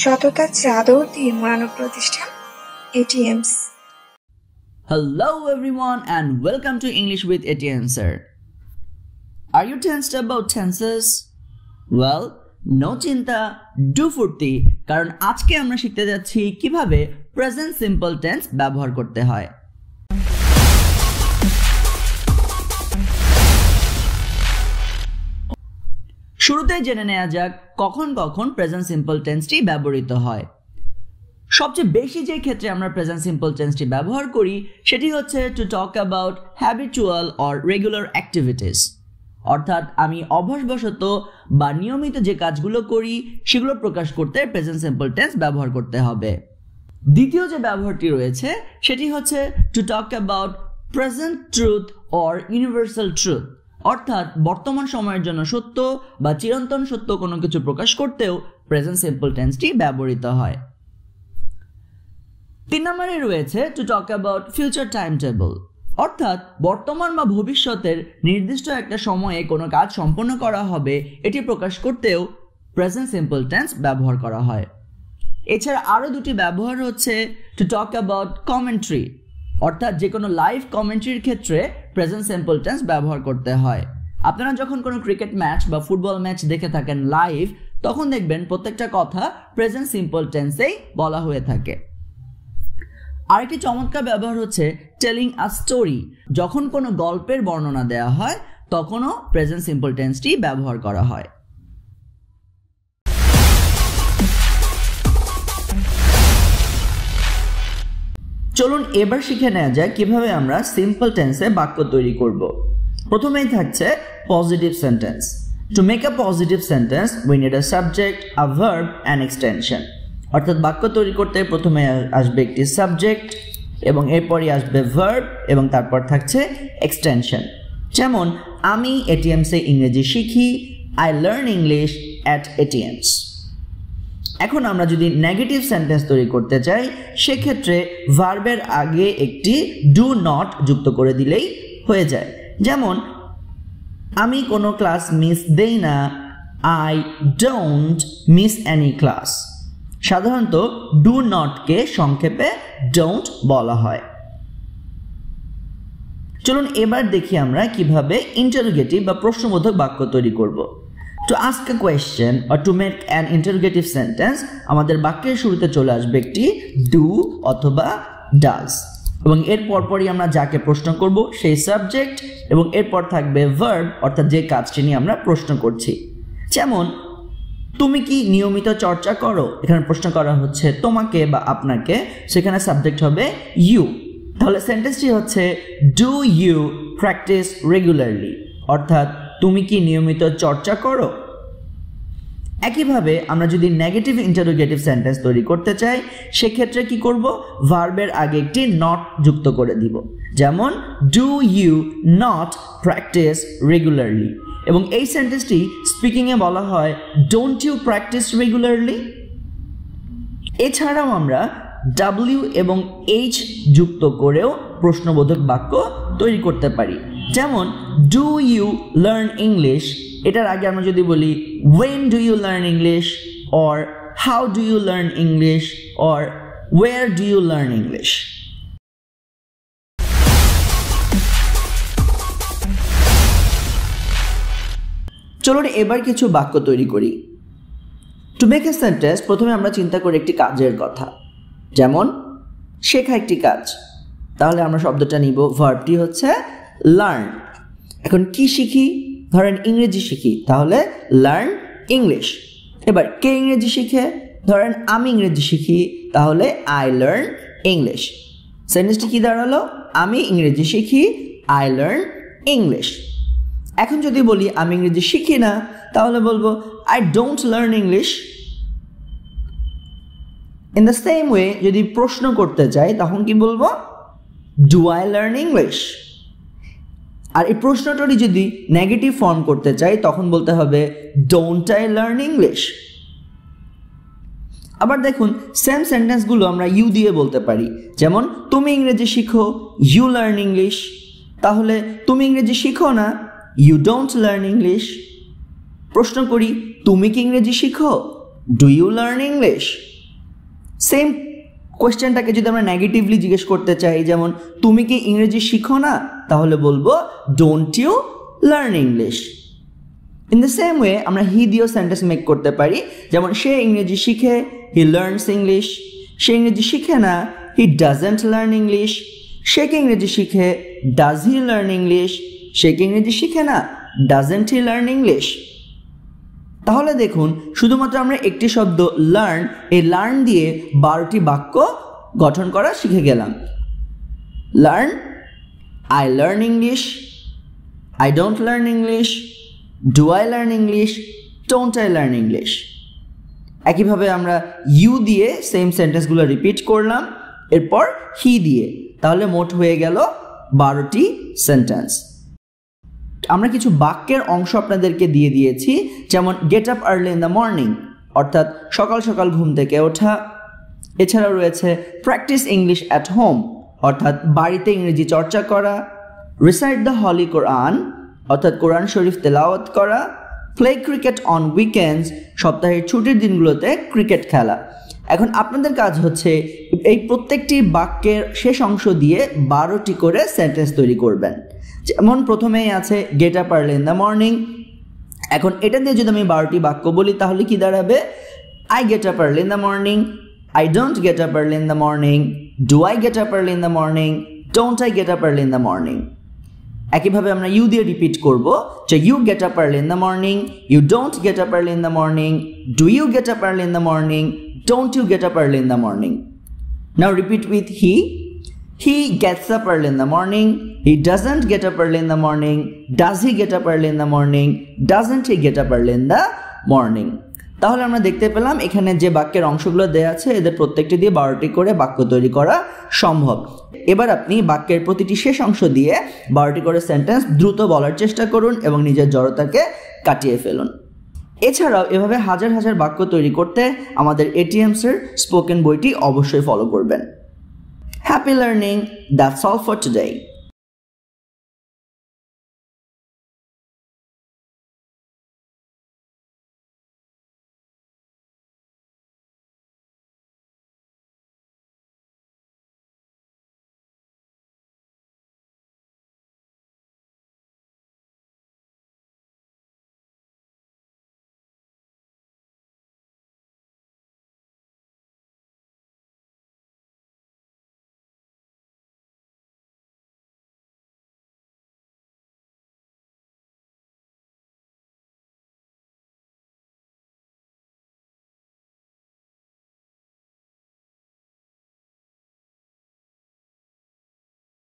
সততার চাদর দিয়ে মোড়ানো প্রতিষ্ঠান ATMs hello everyone and welcome to English with ATM are you tensed about tenses well no চিন্তা ডু ফুর্তি কারণ আজকে আমরা শিখতে যাচ্ছি কিভাবে প্রেজেন্ট সিম্পল টেন্স ব্যবহার করতে হয় শুরুতে জেনে নেওয়া যাক কখন কখন প্রেজেন্ট সিম্পল টেন্সটি ব্যবহৃত হয় সবচেয়ে বেশি যে ক্ষেত্রে আমরা প্রেজেন্ট সিম্পল টেন্সটি ব্যবহার করি সেটি হচ্ছে to talk about habitual or regular activities অর্থাৎ আমি অভ্যাসবশত বা নিয়মিত যে কাজগুলো করি সেগুলো প্রকাশ করতে প্রেজেন্ট সিম্পল টেন্স ব্যবহার করতে হবে দ্বিতীয় যে ব্যবহারটি রয়েছে সেটি হচ্ছে to talk about present truth or universal truth অর্থাৎ বর্তমান সময়ের জন্য সত্য বা চিরন্তন সত্য কোনো কিছু প্রকাশ করতেও প্রেজেন্ট সিম্পল টেন্সটি ব্যবহৃত হয় তিন নম্বরে রয়েছে to talk about future time table অর্থাৎ বর্তমান বা ভবিষ্যতের নির্দিষ্ট একটা সময়ে কোনো কাজ সম্পন্ন করা হবে এটি প্রকাশ করতেও প্রেজেন্ট সিম্পল টেন্স ব্যবহার করা হয় এছাড়া আরও দুটি ব্যবহার হচ্ছে টু টক অ্যাবাউট কমেন্ট্রি অর্থাৎ যে কোনো লাইভ কমেন্ট্রির ক্ষেত্রে প্রেজেন্ট সিম্পল টেন্স ব্যবহার করতে হয় আপনারা যখন কোনো ক্রিকেট ম্যাচ বা ফুটবল ম্যাচ দেখে থাকেন লাইভ তখন দেখবেন প্রত্যেকটা কথা প্রেজেন্ট সিম্পল টেন্সেই বলা হয়ে থাকে আরেকটি চমৎকার ব্যবহার হচ্ছে টেলিং আ স্টোরি যখন কোনো গল্পের বর্ণনা দেওয়া হয় তখনও প্রেজেন্ট সিম্পল টেন্সটি ব্যবহার করা হয় চলুন এবার শিখে নেওয়া যায় কিভাবে আমরা সিম্পল টেন্সে বাক্য তৈরি করব প্রথমেই থাকছে positive sentence to make a positive sentence we need a subject a verb and extension অর্থাৎ বাক্য তৈরি করতে প্রথমে আসবে একটি সাবজেক্ট এবং এরপরই আসবে ভার্ব এবং তারপর থাকছে এক্সটেনশন যেমন আমি এটিএমসে ইংরেজি শিখি I learn English at ATMs এখন আমরা যদি নেগেটিভ সেন্টেন্স তৈরি করতে চাই সেক্ষেত্রে ভার্বের আগে একটি ডু নট যুক্ত করে দিলেই হয়ে যায় যেমন আমি কোনো ক্লাস মিস দেই না I don't miss any class সাধারণত ডু নটকে সংক্ষেপে ডোন্ট বলা হয় চলুন এবার দেখি আমরা কিভাবে ইন্টারোগেটিভ বা প্রশ্নবোধক বাক্য তৈরি করবো to ask a question or to make an interrogative sentence আমাদের বাক্যের শুরুতে চলে আসবে একটি ডু অথবা ডাজ এবং এর পরপরই আমরা যাকে প্রশ্ন করব সেই সাবজেক্ট এবং এরপর থাকবে ভার্ব অর্থাৎ যে কাজটি নিয়ে আমরা প্রশ্ন করছি যেমন তুমি কি নিয়মিত চর্চা করো এখানে প্রশ্ন করা হচ্ছে তোমাকে বা আপনাকে সেখানে সাবজেক্ট হবে ইউ তাহলে সেন্টেন্সটি হচ্ছে ডু ইউ প্র্যাকটিস রেগুলারলি অর্থাৎ তুমি কি নিয়মিত চর্চা করো একইভাবে আমরা যদি নেগেটিভ ইন্টারোগেটিভ সেন্টেন্স তৈরি করতে চাই সেক্ষেত্রে কি করব ভার্বের আগে একটি নট যুক্ত করে দিব যেমন do you not practice regularly এবং এই সেন্টেন্সটি স্পিকিংয়ে বলা হয় ডোন্ট ইউ প্র্যাকটিস রেগুলারলি এছাড়াও আমরা ডাব্লিউ এবং এইচ যুক্ত করেও প্রশ্নবোধক বাক্য তৈরি করতে পারি যেমন ডু ইউ লার্ন ইংলিশ এটার আগে আমরা যদি বলি when do you learn English or how do you learn English or where do you learn English চলো এবার কিছু বাক্য তৈরি করি টু মেক এ সেন্টেন্স প্রথমে আমরা চিন্তা করি একটি কাজের কথা যেমন শেখা একটি কাজ তাহলে আমরা শব্দটা নিব ভার্বটি হচ্ছে লার্ন এখন কি শিখি ধরেন ইংরেজি শিখি তাহলে লার্ন ইংলিশ এবার কে ইংরেজি শিখে ধরেন আমি ইংরেজি শিখি তাহলে আই লার্ন ইংলিশ সেন্টেন্সটি কী দাঁড়ালো আমি ইংরেজি শিখি আই লার্ন ইংলিশ এখন যদি বলি আমি ইংরেজি শিখি না তাহলে বলবো I don't learn English in the same way যদি প্রশ্ন করতে চাই তখন কি বলবো ডু আই লার্ন ইংলিশ আর এই প্রশ্নটারই যদি নেগেটিভ ফর্ম করতে চাই তখন বলতে হবে ডোন্ট আই লার্ন ইংলিশ আবার দেখুন সেম সেন্টেন্সগুলো আমরা ইউ দিয়ে বলতে পারি যেমন তুমি ইংরেজি শিখো ইউ লার্ন ইংলিশ তাহলে তুমি ইংরেজি শিখো না ইউ ডোন্ট লার্ন ইংলিশ প্রশ্ন করি তুমি কি ইংরেজি শিখো do you learn English same কোয়েশ্চেনটাকে যদি আমরা নেগেটিভলি জিজ্ঞেস করতে চাই যেমন তুমি কি ইংরেজি শিখো না তাহলে বলবো don't you learn English in the same way আমরা হি দিয়েও সেন্টেন্স মেক করতে পারি যেমন সে ইংরেজি শিখে হি লার্নস ইংলিশ সে ইংরেজি শিখে না হি ডাজেন্ট লার্ন ইংলিশ সে কি ইংরেজি শিখে ডাজ হি লার্ন ইংলিশ সে কি ইংরেজি শিখে না ডাজেন্ট হি লার্ন ইংলিশ তাহলে দেখুন শুধুমাত্র আমরা একটি শব্দ লার্ন এই লার্ন দিয়ে বারোটি বাক্য গঠন করা শিখে গেলাম learn I learn English I don't learn English do I learn English don't I learn English একইভাবে আমরা ইউ দিয়ে সেম সেন্টেন্সগুলো রিপিট করলাম এরপর হি দিয়ে তাহলে মোট হয়ে গেল বারোটি সেন্টেন্স আমরা কিছু বাক্যের অংশ আপনাদেরকে দিয়ে দিয়েছি যেমন get up early in the morning অর্থাৎ সকাল সকাল ঘুম থেকে ওঠা এছাড়াও রয়েছে প্র্যাকটিস ইংলিশ অ্যাট হোম অর্থাৎ বাড়িতে ইংরেজি চর্চা করা রিসাইড দ্য হলি কোরআন অর্থাৎ কোরআন শরীফ তেলাওয়াত করা প্লে ক্রিকেট অন উইকেন্ডস সপ্তাহের ছুটির দিনগুলোতে ক্রিকেট খেলা এখন আপনাদের কাজ হচ্ছে এই প্রত্যেকটি বাক্যের শেষ অংশ দিয়ে বারোটি করে সেন্টেন্স তৈরি করবেন যেমন প্রথমেই আছে get up early in the morning এখন এটা দিয়ে যদি আমি বারোটি বাক্য বলি তাহলে কি দাঁড়াবে I get up early in the morning I don't get up early in the morning do I get up early in the morning don't I get up early in the morning একইভাবে আমরা you দিয়ে repeat করব যে you get up early in the morning you don't get up early in the morning do you get up early in the morning don't you get up early in the morning now repeat with he he gets up early in the morning He doesn't get up early in the morning. Does he get up early in the morning? Doesn't he get up early in the morning? তাহলে আমরা দেখতে পেলাম এখানে যে বাক্যের অংশগুলো দেওয়া আছে এদের প্রত্যেকটি দিয়ে বারোটি করে বাক্য তৈরি করা সম্ভব এবার আপনি বাক্যের প্রতিটি শেষ অংশ দিয়ে বারোটি করে সেন্টেন্স দ্রুত বলার চেষ্টা করুন এবং নিজের জড়তাকে কাটিয়ে ফেলুন এছাড়াও এভাবে হাজার হাজার বাক্য তৈরি করতে আমাদের এটিএমসের স্পোকেন বইটি অবশ্যই ফলো করবেন happy learning that's all for today